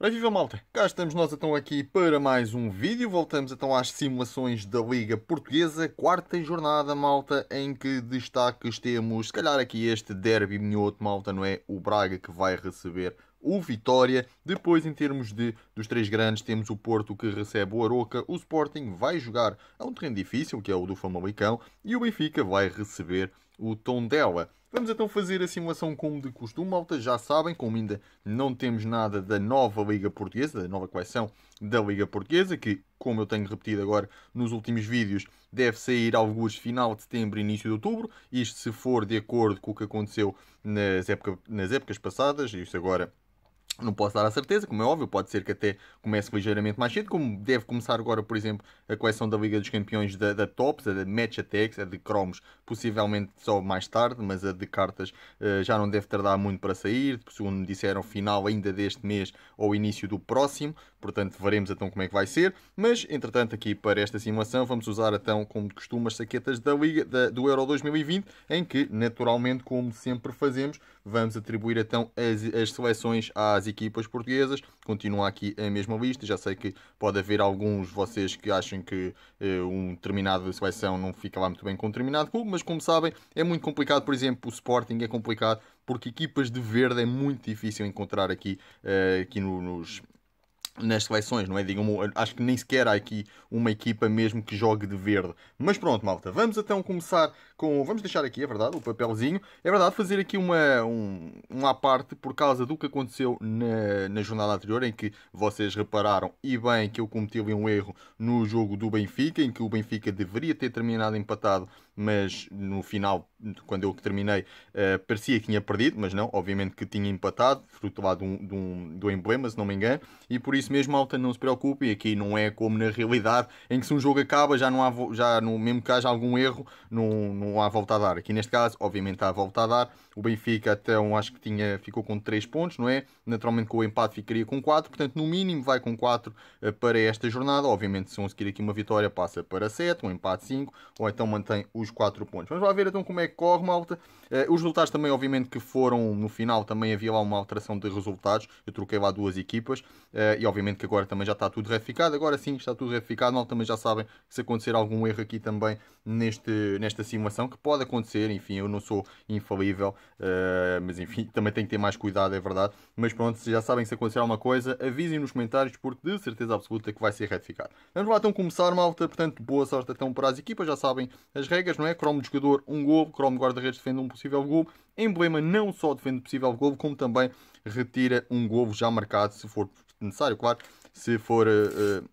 Ora viva malta, cá estamos nós então aqui para mais um vídeo, voltamos então às simulações da Liga Portuguesa, quarta jornada malta, em que destaques temos, se calhar aqui este derby minhoto malta, não é? O Braga que vai receber o Vitória, depois em termos de dos três grandes temos o Porto que recebe o Aroca, o Sporting vai jogar a um terreno difícil, que é o do Famalicão, e o Benfica vai receber o Tondela. Vamos então fazer a simulação como de costume, malta. Já sabem, como ainda não temos nada da nova Liga Portuguesa, da nova coleção da Liga Portuguesa, que, como eu tenho repetido agora nos últimos vídeos, deve sair alguns final de setembro, início de outubro. Isto se for de acordo com o que aconteceu nas, época, nas épocas passadas, isto agora não posso dar a certeza, como é óbvio, pode ser que até comece ligeiramente mais cedo, como deve começar agora, por exemplo, a coleção da Liga dos Campeões da, da Tops, a da Match Attacks, a de Cromos, possivelmente só mais tarde, mas a de cartas uh, já não deve tardar muito para sair, segundo me disseram, final ainda deste mês ou início do próximo, portanto veremos então como é que vai ser, mas entretanto aqui para esta simulação vamos usar então, como de costume, as saquetas da Liga, da, do Euro 2020, em que naturalmente, como sempre fazemos, vamos atribuir então as, as seleções às às equipas portuguesas. Continua aqui a mesma lista. Já sei que pode haver alguns de vocês que acham que uh, um determinado seleção não fica lá muito bem com um determinado clube, mas como sabem, é muito complicado. Por exemplo, o Sporting é complicado porque equipas de verde é muito difícil encontrar aqui, uh, aqui no, nos, nas seleções, não é? Digamos, acho que nem sequer há aqui uma equipa mesmo que jogue de verde. Mas pronto, malta, vamos então começar com. Vamos deixar aqui, é verdade, o papelzinho. É verdade, fazer aqui uma, um, à parte por causa do que aconteceu na, na jornada anterior, em que vocês repararam, e bem, que eu cometi um erro no jogo do Benfica, em que o Benfica deveria ter terminado empatado, mas no final, quando eu terminei, uh, parecia que tinha perdido, mas não, obviamente que tinha empatado, fruto lá de um, de um, do emblema, se não me engano, e por isso mesmo, Alta, não se preocupe, aqui não é como na realidade, em que se um jogo acaba, já não há, já no mesmo caso, algum erro, não um à volta a dar. Aqui neste caso, obviamente, há à volta a dar. O Benfica até um, acho que tinha, ficou com 3 pontos, não é? Naturalmente com o empate ficaria com 4, portanto, no mínimo vai com 4 uh, eh, para esta jornada. Obviamente, se vão seguir aqui uma vitória, passa para 7, um empate 5, ou então mantém os 4 pontos. Vamos lá ver então como é que corre, malta. Uh, os resultados também, obviamente, que foram no final, também havia lá uma alteração de resultados. Eu troquei lá duas equipas uh, e, obviamente, que agora também já está tudo retificado. Agora sim, está tudo retificado, malta, mas já sabem que se acontecer algum erro aqui também neste, nesta simulação, que pode acontecer, enfim, eu não sou infalível, uh, mas enfim, também tenho que ter mais cuidado, é verdade. Mas pronto, se já sabem se acontecer alguma coisa, avisem nos comentários, porque de certeza absoluta que vai ser retificado. Vamos lá então começar, malta, portanto, boa sorte então para as equipas, já sabem as regras, não é? chrome de jogador, um gol, chrome guarda-redes defende um possível gol, emblema não só defende possível gol, como também retira um gol já marcado, se for necessário, claro, se for... uh,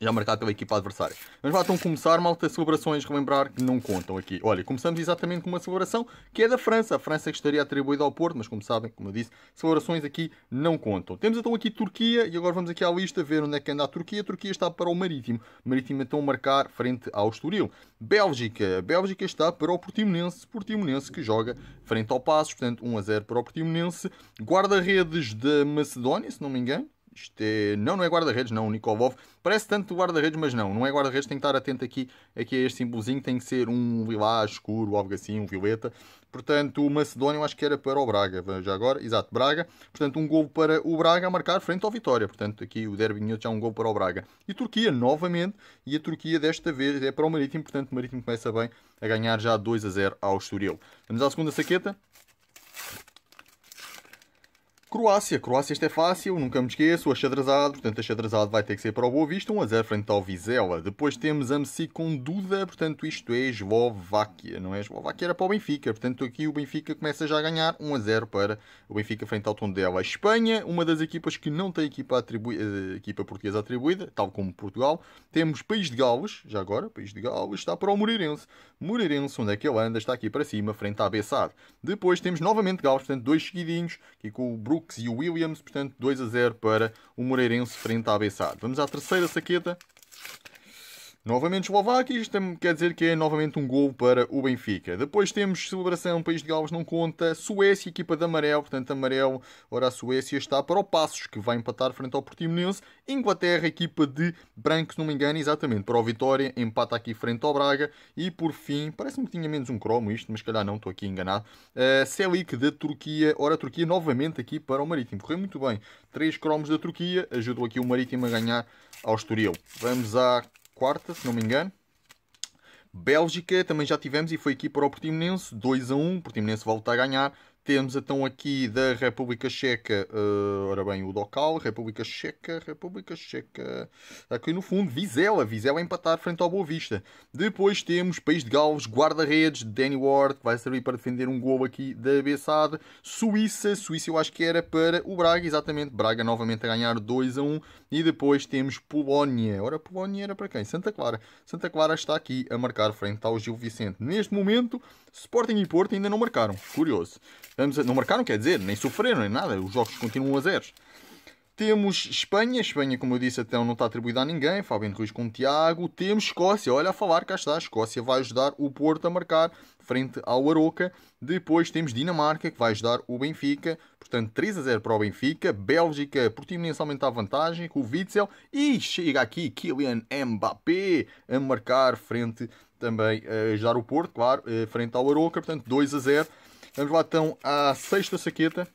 já marcado pela equipa adversária. Mas vá então começar, malta, celebrações, relembrar que não contam aqui. Olha, começamos exatamente com uma celebração que é da França. A França que estaria atribuída ao Porto, mas como sabem, como eu disse, celebrações aqui não contam. Temos então aqui Turquia e agora vamos aqui à lista ver onde é que anda a Turquia. A Turquia está para o Marítimo. Marítimo então marcar frente ao Estoril. Bélgica. A Bélgica está para o Portimonense. Portimonense que joga frente ao Passos, portanto 1 a 0 para o Portimonense. Guarda-redes da Macedónia, se não me engano isto é... Não, não é guarda-redes, não. O Nikolov parece tanto guarda-redes, mas não. Não é guarda-redes, tem que estar atento aqui, aqui a este simbolozinho. Tem que ser um lilás escuro, algo assim, um violeta. Portanto, o Macedónio acho que era para o Braga. Já agora, exato, Braga. Portanto, um gol para o Braga a marcar frente ao Vitória. Portanto, aqui o Derby Minhoto já é um gol para o Braga. E Turquia, novamente. E a Turquia desta vez é para o Marítimo. Portanto, o Marítimo começa bem a ganhar já 2 a 0 ao Estoril. Vamos à segunda saqueta. Croácia, Croácia isto é fácil, nunca me esqueço, achadrezado, portanto achadrezado vai ter que ser para o Boa Vista, 1 a 0 frente ao Vizela. Depois temos Amsi com Duda, portanto isto é Eslováquia, não é? Eslováquia era para o Benfica, portanto aqui o Benfica começa já a ganhar 1 a 0 para o Benfica frente ao Tondela. Espanha, uma das equipas que não tem equipa, eh, equipa portuguesa atribuída, tal como Portugal. Temos País de Gales, já agora, País de Gales está para o Moreirense. Moreirense, onde é que ele anda, está aqui para cima, frente à Bessade. Depois temos novamente Gales, portanto dois seguidinhos, aqui com o Bruno Brooks e o Williams, portanto 2 a 0 para o Moreirense frente à Bessade. Vamos à terceira saqueta. Novamente Eslováquia, isto é, quer dizer que é novamente um gol para o Benfica. Depois temos celebração, País de Gales não conta, Suécia, equipa de amarelo, portanto amarelo, ora a Suécia está para o Passos, que vai empatar frente ao Portimonense, Inglaterra, equipa de branco, se não me engano, exatamente, para o Vitória, empata aqui frente ao Braga, e por fim, parece-me que tinha menos um cromo isto, mas calhar não, estou aqui enganado, uh, eh, Celik da Turquia, ora a Turquia novamente aqui para o Marítimo, correu muito bem, três cromos da Turquia, ajudou aqui o Marítimo a ganhar ao Estoril. Vamos à quarta, se não me engano. Bélgica também já tivemos e foi aqui para o Portimonense, 2 a 1, Portimonense volta a ganhar. Temos então aqui da República Checa, uh, ora bem, o Docal, República Checa, República Checa, aqui no fundo, Vizela, Vizela a empatar frente ao Boa Vista. Depois temos País de Gales, guarda-redes, Danny Ward, que vai servir para defender um gol aqui da Bessade. Suíça, Suíça eu acho que era para o Braga, exatamente, Braga novamente a ganhar 2 a 1. E depois temos Polónia. Ora, Polónia era para quem? Santa Clara. Santa Clara está aqui a marcar frente ao Gil Vicente. Neste momento, Sporting e Porto ainda não marcaram. Curioso. A... Não marcaram, quer dizer, nem sofreram, nem nada. Os jogos continuam a zeros. Temos Espanha, Espanha, como eu disse, até não está atribuída a ninguém, Fabiano Ruiz com o Tiago. Temos Escócia, olha a falar, cá está, a Escócia vai ajudar o Porto a marcar frente ao Aroca. Depois temos Dinamarca, que vai ajudar o Benfica, portanto 3 a 0 para o Benfica. Bélgica, Portimonense aumenta a vantagem com o Witzel. E chega aqui Kylian Mbappé a marcar frente também, a ajudar o Porto, claro, eh, frente ao Aroca, portanto 2 a 0. Vamos lá então à sexta saqueta.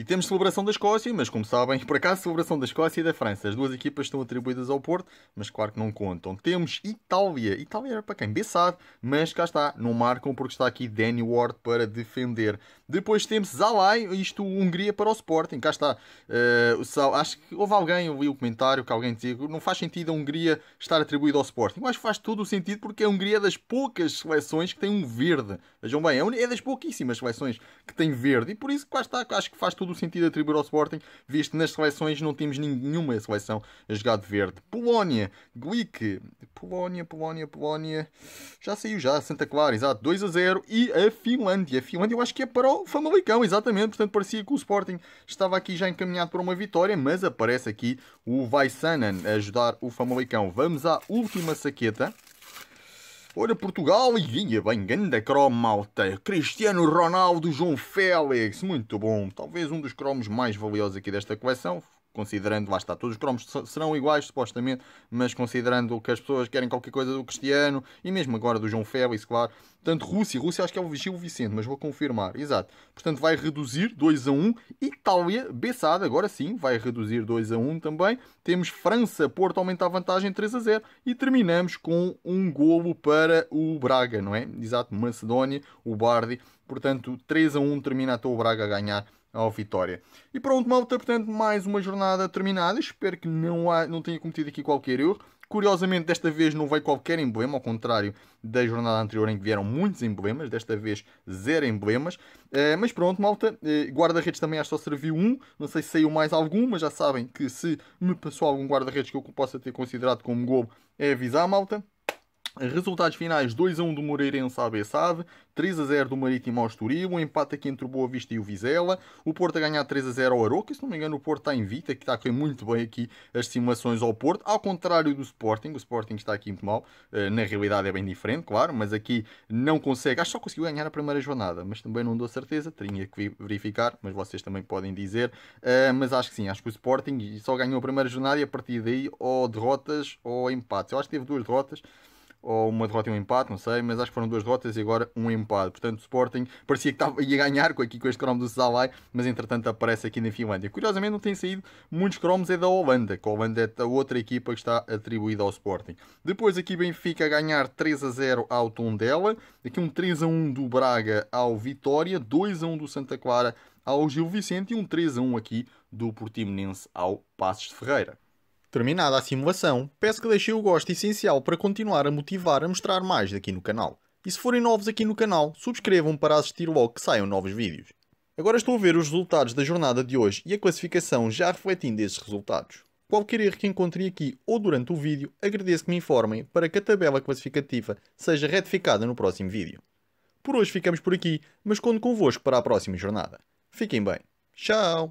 E temos celebração da Escócia, mas como sabem, por acaso, celebração da Escócia e da França. As duas equipas estão atribuídas ao Porto, mas claro que não contam. Temos Itália. Itália era para quem? beçado mas cá está, não marcam porque está aqui Danny Ward para defender. Depois temos Zalai, isto Hungria para o Sporting. Cá está. Uh, acho que houve alguém, ouviu o comentário que alguém dizia não faz sentido a Hungria estar atribuída ao Sporting. Eu acho que faz todo o sentido porque a Hungria é das poucas seleções que tem um verde. Vejam bem, é, é das pouquíssimas seleções que tem verde e por isso cá está, acho que faz todo o sentido atribuir ao Sporting, visto que nas seleções não temos nenhuma seleção a jogar de verde. Polónia, Glick, Polónia, Polónia, Polónia. Já saiu já, Santa Clara, exato, 2 a 0. E a Finlândia. A Finlândia eu acho que é para o Famalicão, exatamente. Portanto, parecia que o Sporting estava aqui já encaminhado para uma vitória, mas aparece aqui o Vaisanen a ajudar o Famalicão. Vamos à última saqueta. Ora, Portugal, e vinha bem, ganda cromo, malta. Cristiano Ronaldo, João Félix, muito bom. Talvez um dos cromos mais valiosos aqui desta coleção considerando, lá está, todos os cromos serão iguais, supostamente, mas considerando que as pessoas querem qualquer coisa do Cristiano, e mesmo agora do João Félix, claro. Portanto, Rússia, Rússia acho que é o Gil Vicente, mas vou confirmar, exato. Portanto, vai reduzir 2 a 1. Itália, Bessada, agora sim, vai reduzir 2 a 1 um também. Temos França, Porto aumenta a vantagem 3 a 0. E terminamos com um golo para o Braga, não é? Exato, Macedónia, o Bardi. Portanto, 3 a 1 termina até o Braga a ganhar ao Vitória. E pronto, malta, portanto, mais uma jornada terminada. Espero que não, há, não tenha cometido aqui qualquer erro. Curiosamente, desta vez não veio qualquer emblema, ao contrário da jornada anterior em que vieram muitos emblemas, desta vez zero emblemas. Uh, mas pronto, malta, uh, guarda-redes também acho que só serviu um, não sei se saiu mais algum, mas já sabem que se me passou algum guarda-redes que eu possa ter considerado como gol, é avisar, malta. Resultados finais: 2 a 1 do Moreirense à Bessade, 3 a 0 do Marítimo ao Estoril, um empate aqui entre o Boa Vista e o Vizela, o Porto a ganhar 3 a 0 ao Aroca, se não me engano o Porto está em Vita, que está a correr muito bem aqui as simulações ao Porto, ao contrário do Sporting, o Sporting está aqui muito mal, eh, na realidade é bem diferente, claro, mas aqui não consegue, acho que só conseguiu ganhar a primeira jornada, mas também não dou certeza, teria que verificar, mas vocês também podem dizer, eh, mas acho que sim, acho que o Sporting só ganhou a primeira jornada e a partir daí ou derrotas ou empates, eu acho que teve duas derrotas, ou uma derrota e um empate, não sei, mas acho que foram duas derrotas e agora um empate. Portanto, o Sporting parecia que estava, ia ganhar com, aqui, com este cromo do Salai, mas entretanto aparece aqui na Finlândia. Curiosamente, não tem saído muitos cromos, é da Holanda, que a Holanda é a outra equipa que está atribuída ao Sporting. Depois aqui Benfica a ganhar 3 a 0 ao Tondela, aqui um 3 a 1 do Braga ao Vitória, 2 a 1 do Santa Clara ao Gil Vicente e um 3 a 1 aqui do Portimonense ao Passos de Ferreira. Terminada a simulação, peço que deixem o gosto essencial para continuar a motivar a mostrar mais daqui no canal. E se forem novos aqui no canal, subscrevam para assistir logo que saiam novos vídeos. Agora estou a ver os resultados da jornada de hoje e a classificação já refletindo esses resultados. Qualquer erro que encontrem aqui ou durante o vídeo, agradeço que me informem para que a tabela classificativa seja retificada no próximo vídeo. Por hoje ficamos por aqui, mas conto convosco para a próxima jornada. Fiquem bem. Tchau!